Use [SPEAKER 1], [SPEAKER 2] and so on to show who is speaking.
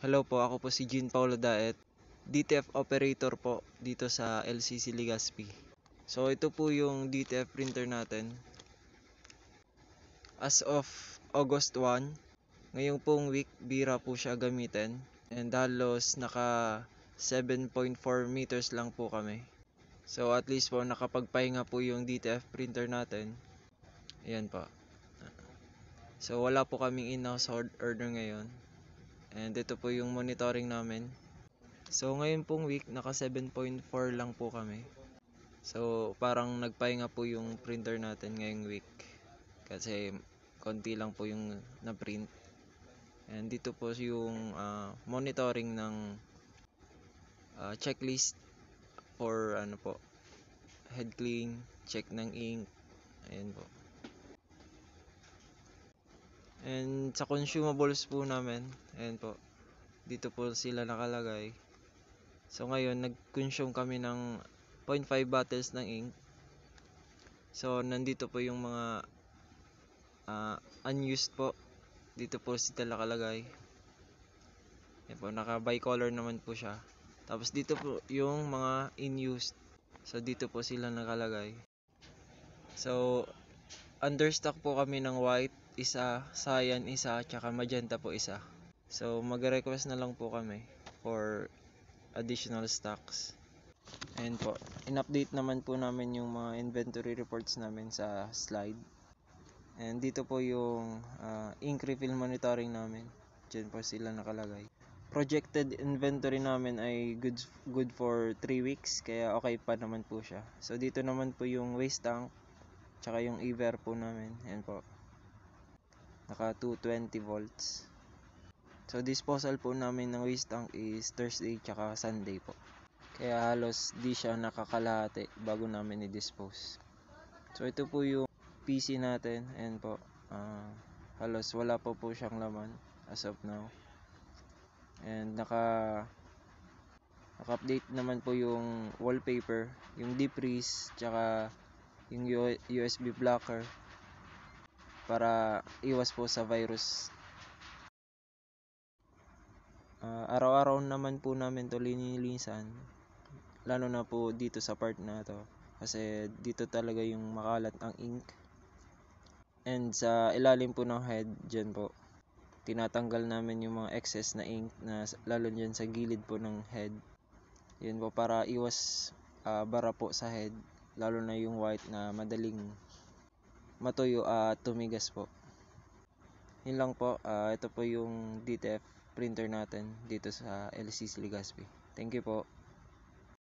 [SPEAKER 1] Hello po, ako po si Jean Paulo Daet, DTF operator po dito sa LCC Legazpi. So ito po yung DTF printer natin. As of August 1, ngayong pong week, bira po siya gamitin. And halos naka 7.4 meters lang po kami. So at least po nakapagpahinga po yung DTF printer natin. Ayan po. So wala po kaming in-house order ngayon. And ito po yung monitoring namin. So ngayon pong week, naka 7.4 lang po kami. So parang nagpahinga po yung printer natin ngayong week. Kasi konti lang po yung na-print. And dito po yung uh, monitoring ng uh, checklist for ano po, head clean, check ng ink, ayan po. And sa consumables po namin, ayan po. Dito po sila nakalagay. So ngayon, nag-consume kami ng 0.5 bottles ng ink. So nandito po yung mga uh, unused po. Dito po sila nakalagay. Ayan po, naka-bicolor naman po siya. Tapos dito po yung mga in-used. So dito po sila nakalagay. So understock po kami ng white isa, cyan isa, tsaka magenta po isa. So magre-request na lang po kami for additional stocks. And po, in-update naman po namin yung mga inventory reports namin sa slide. And dito po yung uh, ink refill monitoring namin. Diyan po sila nakalagay. Projected inventory namin ay good, good for 3 weeks, kaya okay pa naman po siya. So dito naman po yung waste tank Tsaka yung e po namin. Ayan po. Naka 220 volts. So disposal po namin ng waste tank is Thursday tsaka Sunday po. Kaya halos di siya nakakalahati bago namin i-dispose. So ito po yung PC natin. Ayan po. Uh, halos wala po, po siyang laman as of now. And naka naka-update naman po yung wallpaper, yung deep freeze, tsaka yung USB blocker para iwas po sa virus. Uh, araw-araw naman po namin to linilinisan lalo na po dito sa part na to kasi dito talaga yung makalat ang ink and sa ilalim po ng head dyan po tinatanggal namin yung mga excess na ink na lalo dyan sa gilid po ng head yun po para iwas uh, bara po sa head lalo na yung white na madaling matuyo at tumigas po. Yun lang po, uh, ito po yung DTF printer natin dito sa LCC Legazpi. Thank you po.